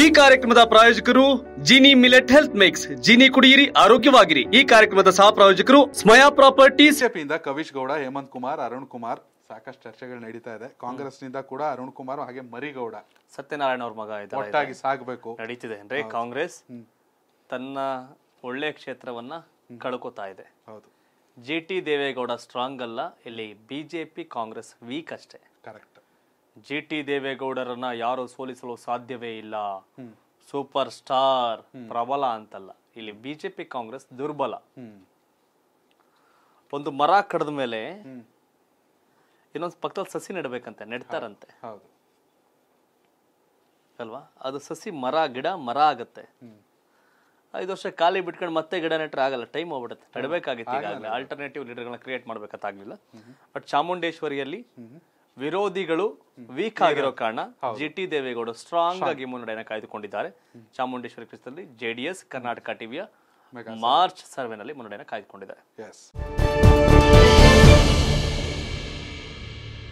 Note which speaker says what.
Speaker 1: ಈ ಕಾರ್ಯಕ್ರಮದ ಪ್ರಾಯೋಜಕರು Jini millet health mix Jini ಕುಡಿಯಿರಿ ಆರೋಗ್ಯವಾಗಿರಿ ಈ ಕಾರ್ಯಕ್ರಮದ ಸಹ ಪ್ರಾಯೋಜಕರು ಸ್ಮಯಾ ಪ್ರಾಪರ್ಟೀಸ್
Speaker 2: ಇಂದ ಕವಿಶ್ ಗೌಡ ಹೇಮಂತ್ ಕುಮಾರ್ ಅರುಣ್ ಕುಮಾರ್ ಸಾಕಷ್ಟು
Speaker 3: ಚರ್ಚೆಗಳು ನಡೀತಾ ಇದೆ ಕಾಂಗ್ರೆಸ್ನಿಂದ
Speaker 2: ಕೂಡ ಅರುಣ್ ಕುಮಾರ್ ಹಾಗೆ ಮರಿಗೌಡ
Speaker 3: ಸತ್ಯನಾರಾಯಣ ಅವ್ರ ಮಗ ಇದ್ದಾರೆ ಒಟ್ಟಾಗಿ ಸಾಗಬೇಕು ನಡೀತಿದೆ ಅಂದ್ರೆ ಕಾಂಗ್ರೆಸ್ ತನ್ನ ಒಳ್ಳೆ ಕ್ಷೇತ್ರವನ್ನ ಕಳ್ಕೊತಾ ಇದೆ ಹೌದು ಜಿ ಟಿ ದೇವೇಗೌಡ ಸ್ಟ್ರಾಂಗ್ ಅಲ್ಲ ಇಲ್ಲಿ ಬಿಜೆಪಿ ಕಾಂಗ್ರೆಸ್ ವೀಕ್ ಅಷ್ಟೇ ಕರೆಕ್ಟ್ ಜಿ ಟಿ ದೇವೇಗೌಡರನ್ನ ಯಾರು ಸೋಲಿಸಲು ಸಾಧ್ಯವೇ ಇಲ್ಲ ಸೂಪರ್ ಸ್ಟಾರ್ ಪ್ರಬಲ ಅಂತಲ್ಲ ಇಲ್ಲಿ ಬಿಜೆಪಿ ಕಾಂಗ್ರೆಸ್ ದುರ್ಬಲ ಒಂದು ಮರ ಕಡ್ದ ಮೇಲೆ ಇನ್ನೊಂದು ಪಕ್ಕದಲ್ಲಿ ಸಸಿ ನೆಡ್ಬೇಕಂತೆ ನೆಡ್ತಾರಂತೆ ಅಲ್ವಾ ಅದು ಸಸಿ ಮರ ಗಿಡ ಮರ ಆಗತ್ತೆ ಐದು ವರ್ಷ ಖಾಲಿ ಬಿಟ್ಕೊಂಡು ಮತ್ತೆ ಗಿಡ ನೆಟ್ರೆ ಆಗಲ್ಲ ಟೈಮ್ ಹೋಗ್ಬಿಡುತ್ತೆ ನಡಬೇಕಾಗಿತ್ತು ಆಲ್ಟರ್ನೇಟಿವ್ ಲೀಡರ್ ಕ್ರಿಯೇಟ್ ಮಾಡ್ಬೇಕಾಗಲಿಲ್ಲ ಬಟ್ ಚಾಮುಂಡೇಶ್ವರಿಯಲ್ಲಿ ವಿರೋಧಿಗಳು ವೀಕ್ ಆಗಿರೋ ಕಾರಣ ಜಿ ಟಿ ದೇವೇಗೌಡ ಸ್ಟ್ರಾಂಗ್ ಆಗಿ ಮುನ್ನಡೆಯನ್ನು ಕಾಯ್ದುಕೊಂಡಿದ್ದಾರೆ ಚಾಮುಂಡೇಶ್ವರಿ ಕ್ಷೇತ್ರದಲ್ಲಿ ಜೆಡಿಎಸ್ ಕರ್ನಾಟಕ ಟಿವಿಯ ಮಾರ್ಚ್ ಸರ್ವೆನಲ್ಲಿ ಮುನ್ನಡೆಯನ್ನು ಕಾಯ್ದುಕೊಂಡಿದ್ದಾರೆ